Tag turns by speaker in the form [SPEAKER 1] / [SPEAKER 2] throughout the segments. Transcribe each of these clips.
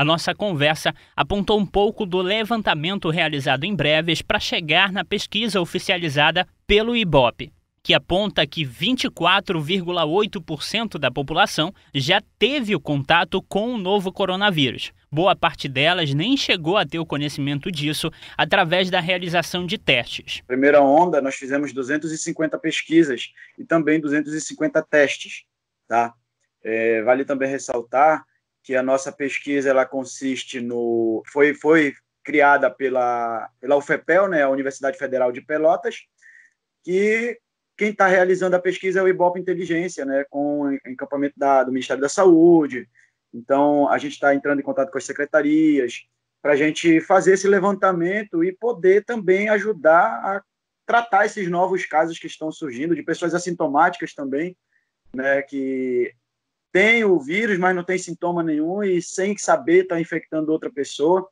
[SPEAKER 1] A nossa conversa apontou um pouco do levantamento realizado em breves para chegar na pesquisa oficializada pelo IBOP, que aponta que 24,8% da população já teve o contato com o novo coronavírus. Boa parte delas nem chegou a ter o conhecimento disso através da realização de testes.
[SPEAKER 2] Primeira onda, nós fizemos 250 pesquisas e também 250 testes. Tá? É, vale também ressaltar que a nossa pesquisa ela consiste no foi foi criada pela pela UFPEL, né, a Universidade Federal de Pelotas, que quem está realizando a pesquisa é o Ibope Inteligência, né, com encampamento da, do Ministério da Saúde. Então a gente está entrando em contato com as secretarias para a gente fazer esse levantamento e poder também ajudar a tratar esses novos casos que estão surgindo de pessoas assintomáticas também, né, que tem o vírus, mas não tem sintoma nenhum e sem saber está infectando outra pessoa.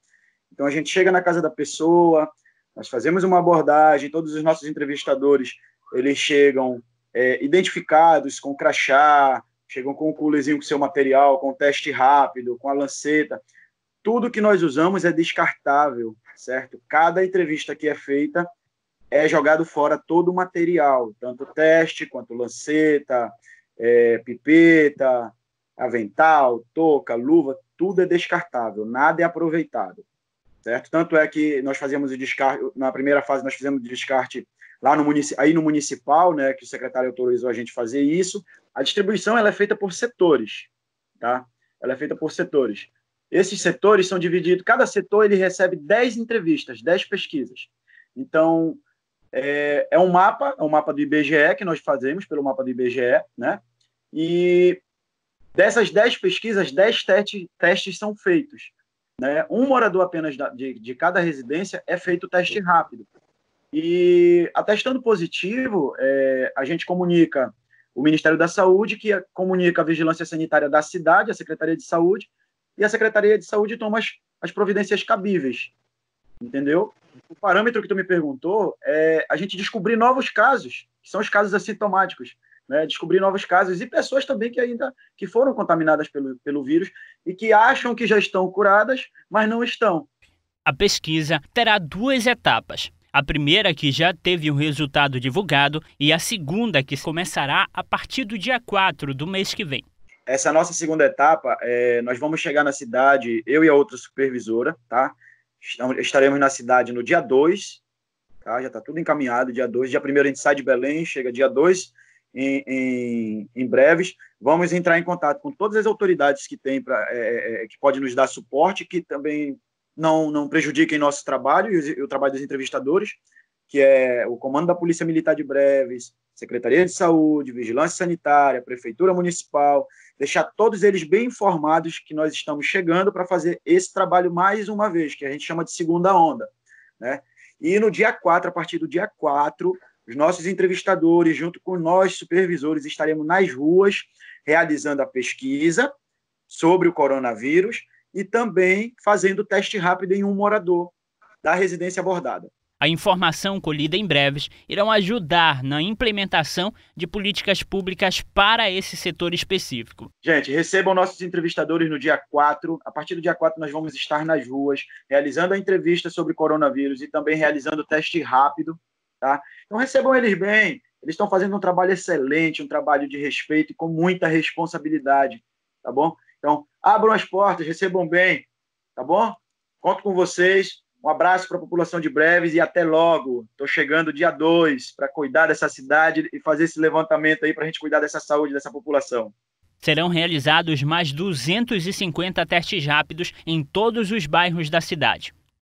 [SPEAKER 2] Então a gente chega na casa da pessoa, nós fazemos uma abordagem, todos os nossos entrevistadores eles chegam é, identificados com crachá, chegam com o culezinho com seu material, com teste rápido, com a lanceta. Tudo que nós usamos é descartável, certo? Cada entrevista que é feita é jogado fora todo o material, tanto teste quanto lanceta, é, pipeta, avental, touca, luva, tudo é descartável, nada é aproveitado. Certo? Tanto é que nós fazemos o descarte, na primeira fase nós fizemos o descarte lá no aí no municipal, né, que o secretário autorizou a gente fazer isso. A distribuição ela é feita por setores, tá? Ela é feita por setores. Esses setores são divididos, cada setor ele recebe 10 entrevistas, 10 pesquisas. Então, é, é um mapa, é um mapa do IBGE que nós fazemos pelo mapa do IBGE, né? E dessas 10 pesquisas, 10 testes são feitos. Né? Um morador apenas da, de, de cada residência é feito o teste rápido. E atestando positivo, é, a gente comunica o Ministério da Saúde, que comunica a Vigilância Sanitária da cidade, a Secretaria de Saúde, e a Secretaria de Saúde toma as, as providências cabíveis, entendeu? O parâmetro que tu me perguntou é a gente descobrir novos casos, que são os casos assintomáticos. Né, descobrir novos casos e pessoas também que ainda que foram contaminadas pelo, pelo vírus e que acham que já estão curadas, mas não estão.
[SPEAKER 1] A pesquisa terá duas etapas. A primeira que já teve um resultado divulgado e a segunda que começará a partir do dia 4 do mês que vem.
[SPEAKER 2] Essa nossa segunda etapa, é, nós vamos chegar na cidade, eu e a outra supervisora, tá? Estaremos na cidade no dia 2, tá? já está tudo encaminhado, dia 2. Dia 1 a gente sai de Belém, chega dia 2, em, em, em, breves. Vamos entrar em contato com todas as autoridades que tem pra, é, é, é que pode nos dar suporte, que também não, não prejudiquem nosso trabalho e o, e o trabalho dos entrevistadores, que é o Comando da Polícia Militar de Breves, Secretaria de Saúde, Vigilância Sanitária, Prefeitura Municipal, deixar todos eles bem informados que nós estamos chegando para fazer esse trabalho mais uma vez, que a gente chama de segunda onda. Né? E no dia 4, a partir do dia 4, os nossos entrevistadores, junto com nós, supervisores, estaremos nas ruas realizando a pesquisa sobre o coronavírus e também fazendo teste rápido em um morador da residência abordada.
[SPEAKER 1] A informação colhida em breves irão ajudar na implementação de políticas públicas para esse setor específico.
[SPEAKER 2] Gente, recebam nossos entrevistadores no dia 4. A partir do dia 4, nós vamos estar nas ruas, realizando a entrevista sobre coronavírus e também realizando o teste rápido. Tá? Então, recebam eles bem. Eles estão fazendo um trabalho excelente, um trabalho de respeito e com muita responsabilidade. Tá bom? Então, abram as portas, recebam bem. Tá bom? Conto com vocês. Um abraço para a população de Breves e até logo. Estou chegando dia 2 para cuidar dessa cidade e fazer esse levantamento aí para a gente cuidar dessa saúde dessa população.
[SPEAKER 1] Serão realizados mais 250 testes rápidos em todos os bairros da cidade.